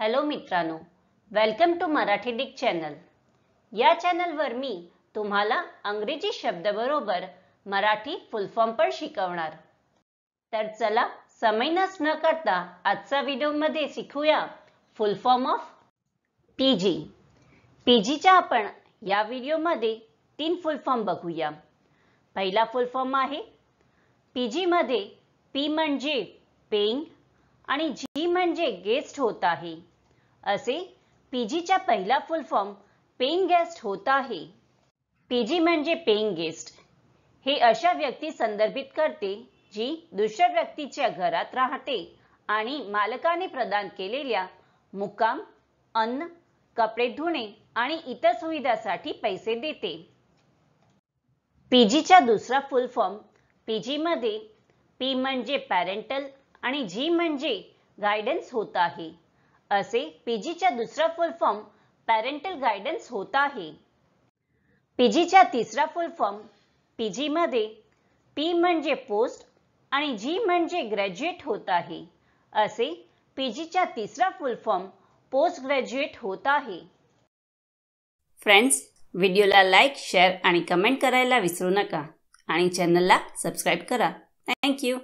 hello मित्रांनो welcome to Marathi डिक channel या चॅनलवर मी तुम्हाला अंग्रेजी शब्दाबरोबर मराठी फुलफॉर्म पण शिकवणार तर चला नस न करता आजचा व्हिडिओमध्ये शिकूया full form of P G P जीच्या आपण या व्हिडिओमध्ये तीन फुलफॉर्म बघूया पहिला फुलफॉर्म आहे पी जीमध्ये पी म्हणजे पेईंग आणि जी म्हणजे गेस्ट होत आहे असे पीजीचा पहिला फुल फॉर्म पेईंग गेस्ट होत आहे पीजी म्हणजे पेईंग गेस्ट हे अशा व्यक्ती संदर्भित करते जी दुसऱ्या व्यक्तीच्या घरात राहते आणि मालकाने प्रदान केलेल्या मुकाम अन्न कपडे धुणे आणि इतर सुविधासाठी पैसे देते पीजीचा दुसरा फुल फॉर्म मध्ये पी म्हणजे पॅरेंटल आणि जी म्हणजे गायडन्स होत आहे असे पीजीच्या दुसरा फुल फॉर्म पॅरेंटल गायडन्स होत आहे पीजीच्या तिसरा फुल फॉर्म पीजीमध्ये पी म्हणजे पोस्ट आणि जी म्हणजे ग्रॅज्युएट होत आहे असे पीजीच्या तिसरा फुल फॉर्म पोस्ट ग्रॅज्युएट होत आहे फ्रेंड्स व्हिडिओला लाईक शेअर आणि कमेंट करायला विसरू नका आणि चॅनलला सबस्क्राईब करा थँक्यू